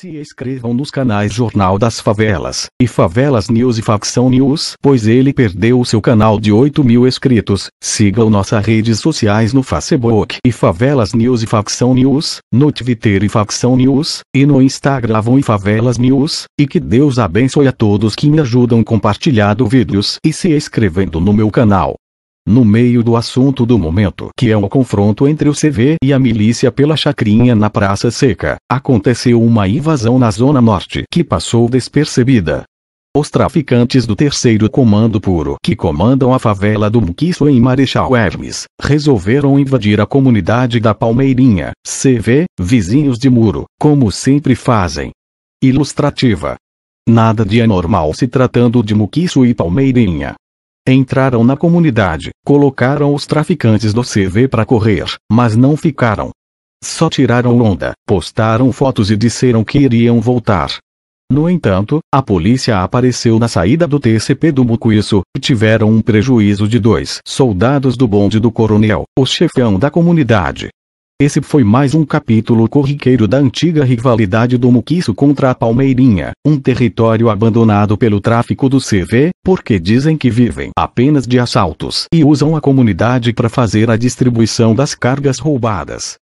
Se inscrevam nos canais Jornal das Favelas e Favelas News e Facção News, pois ele perdeu o seu canal de 8 mil inscritos. Sigam nossas redes sociais no Facebook e Favelas News e Facção News, no Twitter e Facção News, e no Instagram e Favelas News, e que Deus abençoe a todos que me ajudam compartilhando vídeos e se inscrevendo no meu canal no meio do assunto do momento, que é o confronto entre o CV e a milícia pela chacrinha na Praça Seca, aconteceu uma invasão na Zona Norte que passou despercebida. Os traficantes do terceiro comando puro, que comandam a favela do Mquiço em Marechal Hermes, resolveram invadir a comunidade da Palmeirinha, CV, vizinhos de muro, como sempre fazem. Ilustrativa. Nada de anormal se tratando de Muquiço e Palmeirinha, Entraram na comunidade, colocaram os traficantes do CV para correr, mas não ficaram. Só tiraram onda, postaram fotos e disseram que iriam voltar. No entanto, a polícia apareceu na saída do TCP do Mucuíso e tiveram um prejuízo de dois soldados do bonde do coronel, o chefão da comunidade. Esse foi mais um capítulo corriqueiro da antiga rivalidade do Muquiço contra a Palmeirinha, um território abandonado pelo tráfico do CV, porque dizem que vivem apenas de assaltos e usam a comunidade para fazer a distribuição das cargas roubadas.